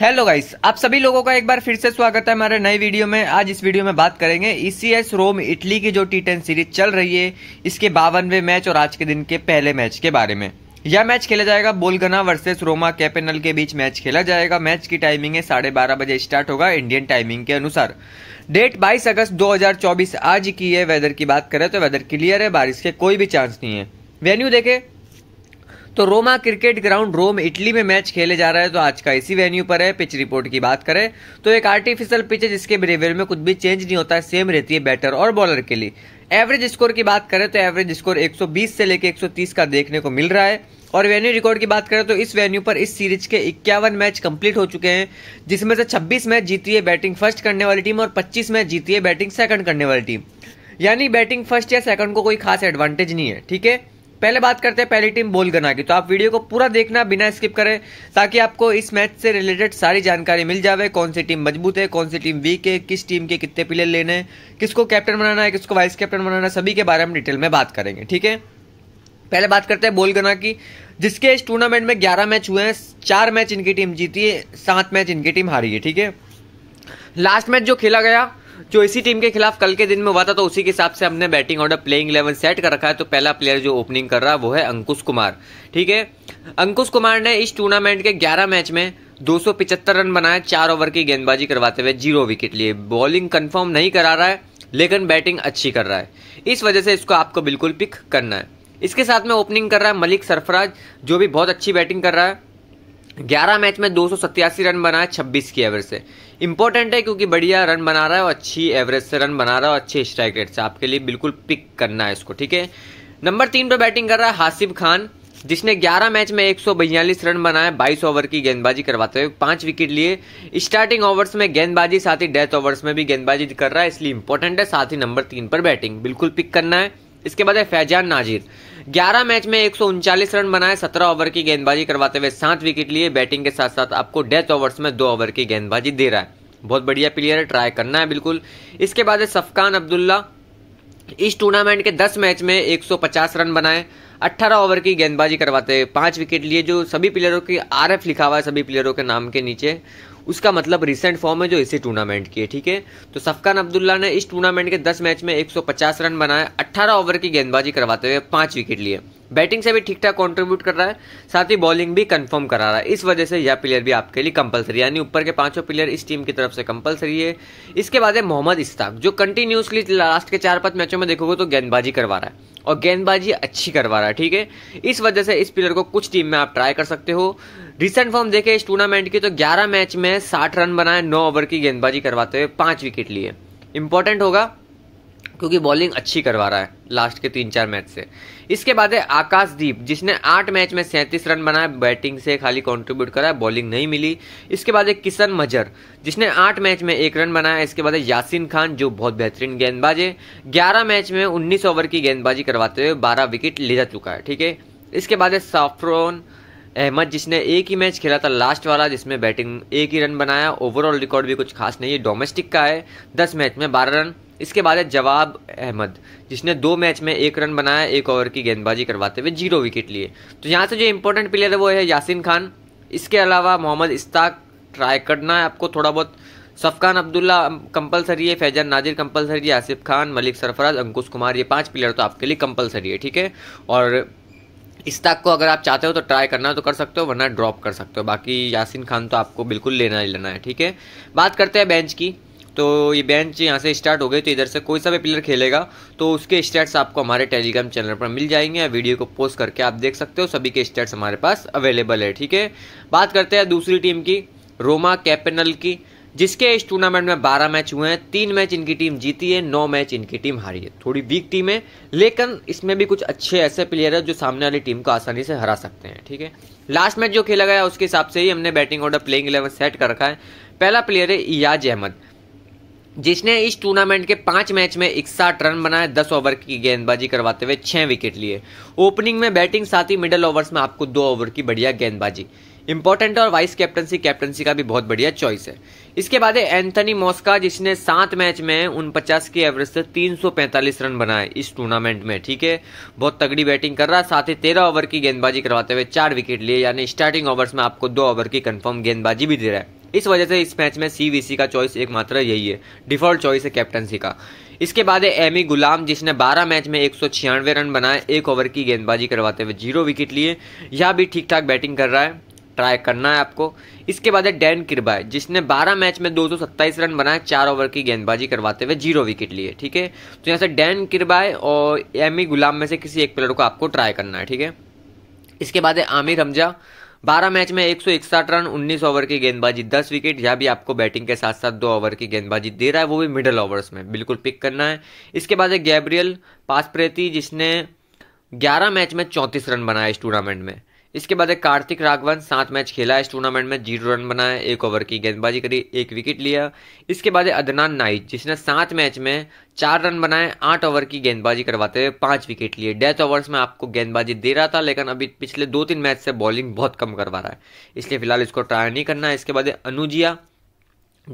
hello guys आप सभी लोगों का एक बार फिर से स्वागत है हमारे नए वीडियो में आज इस वीडियो में बात करेंगे ईसीएस रोम इटली की जो टी टेन सीरीज चल रही है इसके बावनवे मैच और आज के दिन के पहले मैच के बारे में यह मैच खेला जाएगा बोलगना वर्सेस रोमा कैपेनल के बीच मैच खेला जाएगा मैच की टाइमिंग है साढ़े बारह बजे स्टार्ट होगा इंडियन टाइमिंग के अनुसार डेट 22 अगस्त 2024 आज की है वेदर की बात करें तो वेदर क्लियर है बारिश के कोई भी चांस नहीं है वेन्यू देखें तो Roma cricket ground Rome Italy में मैच खेले जा रहा है तो आज का इसी वेन्यू पर है पिच रिपोर्ट की बात करें तो एक आर्टिफिशियल पिच है जिसके बिहेवियर में कुछ भी चेंज नहीं होता है सेम रहती है बैटर और बॉलर के लिए एवरेज स्कोर की बात करें तो एवरेज स्कोर 120 से लेकर 130 का देखने को मिल रहा है और वेन्यू रिकॉर्ड की बात करें तो इस वेन्यू पर इस सीरीज के इक्यावन मैच कंप्लीट हो चुके हैं जिसमें से 26 मैच जीती है बैटिंग फर्स्ट करने वाली टीम और 25 मैच जीती है बैटिंग सेकंड करने वाली टीम यानी बैटिंग फर्स्ट या सेकंड को कोई खास एडवांटेज नहीं है ठीक है पहले बात करते हैं पहली टीम बोल गना की तो आप वीडियो को पूरा देखना बिना स्किप करें ताकि आपको इस मैच से रिलेटेड सारी जानकारी मिल जावे कौन सी टीम मजबूत है कौन सी टीम वीक है किस टीम के कितने प्लेयर लेने हैं किसको कैप्टन बनाना है किसको वाइस कैप्टन बनाना है सभी के बारे में डिटेल में बात करेंगे ठीक है पहले बात करते हैं बोलगना की जिसके इस टूर्नामेंट में ग्यारह मैच हुए हैं चार मैच इनकी टीम जीती है सात मैच इनकी टीम हारी है ठीक है लास्ट मैच जो खेला गया जो इसी टीम के खिलाफ कल के दिन में हुआ था तो उसी के हिसाब से हमने batting order playing eleven set कर रखा है तो पहला प्लेयर जो ओपनिंग कर रहा है वो है अंकुश कुमार ठीक है अंकुश कुमार ने इस टूर्नामेंट के 11 मैच में 275 रन बनाए चार ओवर की गेंदबाजी करवाते हुए जीरो विकेट लिए बॉलिंग कंफर्म नहीं करा रहा है लेकिन बैटिंग अच्छी कर रहा है इस वजह से इसको आपको बिल्कुल पिक करना है इसके साथ में ओपनिंग कर रहा है मलिक सरफराज जो भी बहुत अच्छी बैटिंग कर रहा है 11 मैच में दो रन बनाए 26 की एवरेज से इंपॉर्टेंट है क्योंकि बढ़िया रन बना रहा है और अच्छी एवरेज से रन बना रहा है और अच्छे स्ट्राइक रेट से आपके लिए बिल्कुल पिक करना है इसको ठीक है नंबर तीन पर बैटिंग कर रहा है हासिब खान जिसने 11 मैच में एक रन बनाए 22 ओवर की गेंदबाजी करवाते हुए पांच विकेट लिए स्टार्टिंग ओवर्स में गेंदबाजी साथ ही डेथ ओवर्स में भी गेंदबाजी कर रहा है इसलिए इंपॉर्टेंट है साथ ही नंबर तीन पर बैटिंग बिल्कुल पिक करना है इसके बाद है फैजान नाजिर 11 मैच में एक रन बनाए 17 ओवर की गेंदबाजी करवाते हुए सात विकेट लिए बैटिंग के साथ साथ आपको डेथ ओवर्स में दो ओवर की गेंदबाजी दे रहा है बहुत बढ़िया प्लेयर है ट्राई करना है बिल्कुल इसके बाद है सफकान अब्दुल्ला इस टूर्नामेंट के 10 मैच में 150 रन बनाए 18 ओवर की गेंदबाजी करवाते पांच विकेट लिए जो सभी प्लेयरों की एफ लिखा हुआ है सभी प्लेयरों के नाम के नीचे उसका मतलब रिसेंट फॉर्म है जो इसी टूर्नामेंट की है ठीक है तो सफकान अब्दुल्ला ने इस टूर्नामेंट के 10 मैच में 150 रन बनाए 18 ओवर की गेंदबाजी करवाते हुए पांच विकेट लिए बैटिंग से भी ठीक ठाक कॉन्ट्रीब्यूट कर रहा है साथ ही बॉलिंग भी कंफर्म करा रहा है इस वजह से यह प्लेयर भी आपके लिए कंपलसरी यानी ऊपर के पांचों प्लेयर इस टीम की तरफ से कंपलसरी है इसके बाद है मोहम्मद इस्ताक जो कंटिन्यूसली लास्ट के चार पांच मैचों में देखोगे तो गेंदबाजी करवा रहा है और गेंदबाजी अच्छी करवा रहा है ठीक है इस वजह से इस प्लेयर को कुछ टीम में आप ट्राई कर सकते हो रिसेंट फॉर्म देखे इस टूर्नामेंट की तो 11 मैच में 60 रन बनाए 9 ओवर की गेंदबाजी करवाते हुए 5 विकेट लिए इंपॉर्टेंट होगा क्योंकि बॉलिंग अच्छी करवा रहा है लास्ट के तीन चार मैच से इसके बाद है आकाशदीप जिसने आठ मैच में सैंतीस रन बनाए बैटिंग से खाली कंट्रीब्यूट करा बॉलिंग नहीं मिली इसके बाद है किशन मजर जिसने आठ मैच में एक रन बनाया इसके बाद है यासिन खान जो बहुत बेहतरीन गेंदबाज है ग्यारह मैच में उन्नीस ओवर की गेंदबाजी करवाते हुए बारह विकेट ले जा चुका है ठीक है इसके बाद है साफ्रोन अहमद जिसने एक ही मैच खेला था लास्ट वाला जिसमें बैटिंग एक ही रन बनाया ओवरऑल रिकॉर्ड भी कुछ खास नहीं है डोमेस्टिक का है दस मैच में बारह रन इसके बाद है जवाब अहमद जिसने दो मैच में एक रन बनाया एक ओवर की गेंदबाजी करवाते हुए जीरो विकेट लिए तो यहाँ से जो इंपॉर्टेंट प्लेयर है वो है यासिन खान इसके अलावा मोहम्मद इस्ताक ट्राई करना है आपको थोड़ा बहुत सफकान अब्दुल्ला कंपलसरी है फैजान नाजिर कंपलसरी है आसिफ खान मलिक सरफराज अंकुश कुमार ये पांच प्लेयर तो आपके लिए कंपलसरी है ठीक है और इस्ताक को अगर आप चाहते हो तो ट्राई करना तो कर सकते हो वरना ड्रॉप कर सकते हो बाकी यासिन खान तो आपको बिल्कुल लेना ही लेना है ठीक है बात करते हैं बेंच की तो ये बेंच यहाँ से स्टार्ट हो गई तो इधर से कोई सा भी प्लेयर खेलेगा तो उसके स्टेट्स आपको हमारे टेलीग्राम चैनल पर मिल जाएंगे या वीडियो को पोस्ट करके आप देख सकते हो सभी के स्टेट्स हमारे पास अवेलेबल है ठीक है बात करते हैं दूसरी टीम की रोमा कैपिनल की जिसके इस टूर्नामेंट में 12 मैच हुए हैं तीन मैच इनकी टीम जीती है नौ मैच इनकी टीम हारी है थोड़ी वीक टीम है लेकिन इसमें भी कुछ अच्छे ऐसे प्लेयर है जो सामने वाली टीम को आसानी से हरा सकते हैं ठीक है लास्ट मैच जो खेला गया उसके हिसाब से ही हमने batting order playing eleven set कर रखा है पहला प्लेयर है इयाज अहमद जिसने इस टूर्नामेंट के पांच मैच में इकसठ रन बनाए दस ओवर की गेंदबाजी करवाते हुए छह विकेट लिए ओपनिंग में बैटिंग साथ ही मिडल ओवर्स में आपको दो ओवर की बढ़िया गेंदबाजी इंपॉर्टेंट और वाइस कैप्टनसी कैप्टनसी का भी बहुत बढ़िया चॉइस है इसके बाद है एंथनी मॉस्का जिसने सात मैच में उन पचास की एवरेज से पैंतालीस रन बनाए इस टूर्नामेंट में ठीक है बहुत तगड़ी बैटिंग कर रहा है साथ ही तेरह ओवर की गेंदबाजी करवाते हुए चार विकेट लिए यानी स्टार्टिंग ओवर्स में आपको दो ओवर की कंफर्म गेंदबाजी भी दे रहा है इस वजह से इस मैच में सी का चॉइस एकमात्र यही है डिफॉल्ट चॉइस है कैप्टनसी का इसके बाद है एमी गुलाम जिसने 12 मैच में एक रन बनाए एक ओवर की गेंदबाजी करवाते हुए जीरो विकेट लिए यह भी ठीक ठाक बैटिंग कर रहा है ट्राई करना है आपको इसके बाद है डैन किरबाय जिसने 12 मैच में दो रन बनाए चार ओवर की गेंदबाजी करवाते हुए जीरो विकेट लिए ठीक है तो यहाँ से डैन किरबाय और एमी गुलाम में से किसी एक प्लेयर को आपको ट्राई करना है ठीक है इसके बाद है आमिर हमजा बारह मैच में एक रन उन्नीस ओवर की गेंदबाजी दस विकेट यह भी आपको बैटिंग के साथ साथ दो ओवर की गेंदबाजी दे रहा है वो भी मिडल ओवर्स में बिल्कुल पिक करना है इसके बाद है गैब्रियल पास प्रेती जिसने ग्यारह मैच में चौंतीस रन बनाए इस टूर्नामेंट में इसके बाद एक कार्तिक राघवन सात मैच खेला इस टूर्नामेंट में जीरो रन बनाए एक ओवर की गेंदबाजी करी एक विकेट लिया इसके बाद अदनान नाइक जिसने सात मैच में चार रन बनाए आठ ओवर की गेंदबाजी करवाते हुए पांच विकेट लिए डेथ ओवर्स में आपको गेंदबाजी दे रहा था लेकिन अभी पिछले दो तीन मैच से बॉलिंग बहुत कम करवा रहा है इसलिए फिलहाल इसको ट्राई नहीं करना है इसके बाद अनुजिया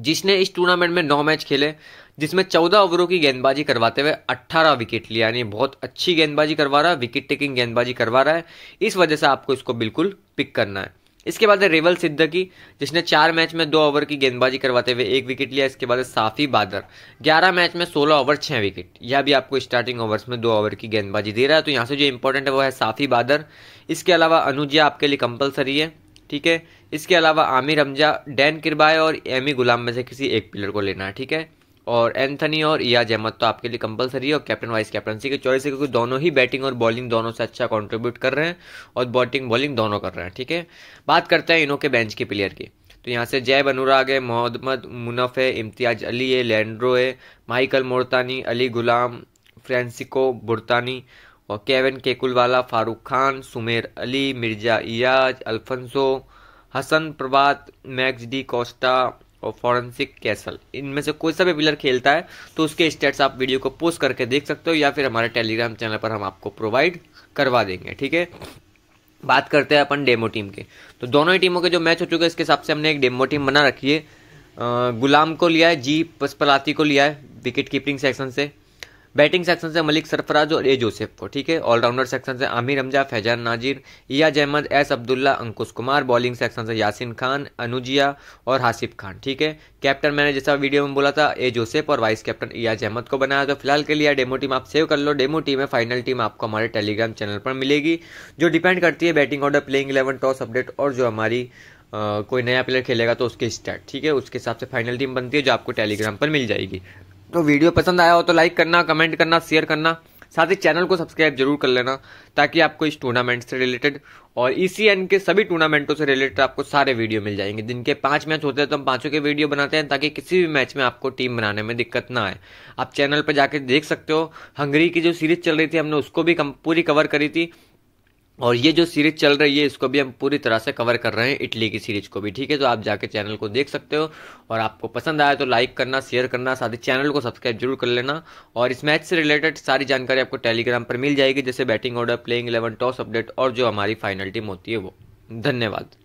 जिसने इस टूर्नामेंट में नौ मैच खेले जिसमें चौदह ओवरों की गेंदबाजी करवाते हुए अट्ठारह विकेट लिया यानी बहुत अच्छी गेंदबाजी करवा रहा है विकेट टेकिंग गेंदबाजी करवा रहा है इस वजह से आपको इसको बिल्कुल पिक करना है इसके बाद है रेवल सिद्दकी जिसने चार मैच में दो ओवर की गेंदबाजी करवाते हुए एक विकेट लिया इसके बाद है साफी बादर ग्यारह मैच में सोलह ओवर छः विकेट यह भी आपको स्टार्टिंग ओवर्स में दो ओवर की गेंदबाजी दे रहा है तो यहाँ से जो इंपॉर्टेंट है वो है साफी बादर इसके अलावा अनुजिया आपके लिए कंपलसरी है ठीक है इसके अलावा आमिर हमजा डैन किरबाए और एमी गुलाम में से किसी एक प्लेयर को लेना है ठीक है और एंथनी और इया अहमद तो आपके लिए कंपलसरी है और कैप्टन वाइस कैप्टनसी के चॉइस है क्योंकि दोनों ही बैटिंग और बॉलिंग दोनों से अच्छा कंट्रीब्यूट कर रहे हैं और बॉटिंग बॉलिंग दोनों कर रहे हैं ठीक है बात करते हैं इनों के बेंच के प्लेयर की तो यहाँ से जय बनुराग है मोहम्मद मुनफ है इम्तियाज अली है लैंड्रो है माइकल मोरतानी अली गुलाम फ्रांसिको बुरतानी और केविन केकुलवाला Farooq Khan Sumer Ali Mirza Iyaz Alphonso Hasan Prabhat Max D Costa और फॉरेंसिक कैसल इनमें से कोई सा भी प्लेयर खेलता है तो उसके स्टेट्स आप वीडियो को पोस्ट करके देख सकते हो या फिर हमारे टेलीग्राम चैनल पर हम आपको प्रोवाइड करवा देंगे ठीक है बात करते हैं अपन डेमो टीम के तो दोनों ही टीमों के जो मैच हो चुके हैं इसके हिसाब से हमने एक डेमो टीम बना रखी है गुलाम को लिया है जी पसपलाती को लिया है विकेट कीपिंग सेक्शन से बैटिंग सेक्शन से मलिक सरफराज और ए जोसेफ को ठीक है ऑलराउंडर सेक्शन से Aamir Hamza Faizan Nazir Iyaz Ahmed S Abdullah Ankush Kumar bowling section से यासिन खान अनुजिया और हासिफ खान ठीक है कैप्टन मैंने जैसा वीडियो में बोला था ए जोसेफ और वाइस कैप्टन इयाज अहमद को बनाया तो फिलहाल के लिए डेमो टीम आप सेव कर लो डेमो टीम है फाइनल टीम आपको हमारे टेलीग्राम चैनल पर मिलेगी जो डिपेंड करती है batting order playing eleven toss update और जो हमारी Uh, कोई नया प्लेयर खेलेगा तो उसके स्टार्ट ठीक है उसके हिसाब से फाइनल टीम बनती है जो आपको टेलीग्राम पर मिल जाएगी तो वीडियो पसंद आया हो तो लाइक करना कमेंट करना शेयर करना साथ ही चैनल को सब्सक्राइब जरूर कर लेना ताकि आपको इस टूर्नामेंट से रिलेटेड और ई e के सभी टूर्नामेंटों से रिलेटेड आपको सारे वीडियो मिल जाएंगे जिनके पाँच मैच होते हैं तो हम पाँचों के वीडियो बनाते हैं ताकि किसी भी मैच में आपको टीम बनाने में दिक्कत ना आए आप चैनल पर जाकर देख सकते हो हंगरी की जो सीरीज चल रही थी हमने उसको भी पूरी कवर करी थी और ये जो सीरीज चल रही है इसको भी हम पूरी तरह से कवर कर रहे हैं इटली की सीरीज को भी ठीक है तो आप जाके चैनल को देख सकते हो और आपको पसंद आया तो लाइक करना शेयर करना साथ ही चैनल को सब्सक्राइब जरूर कर लेना और इस मैच से रिलेटेड सारी जानकारी आपको टेलीग्राम पर मिल जाएगी जैसे batting order playing eleven toss update और जो हमारी फाइनल टीम होती है वो धन्यवाद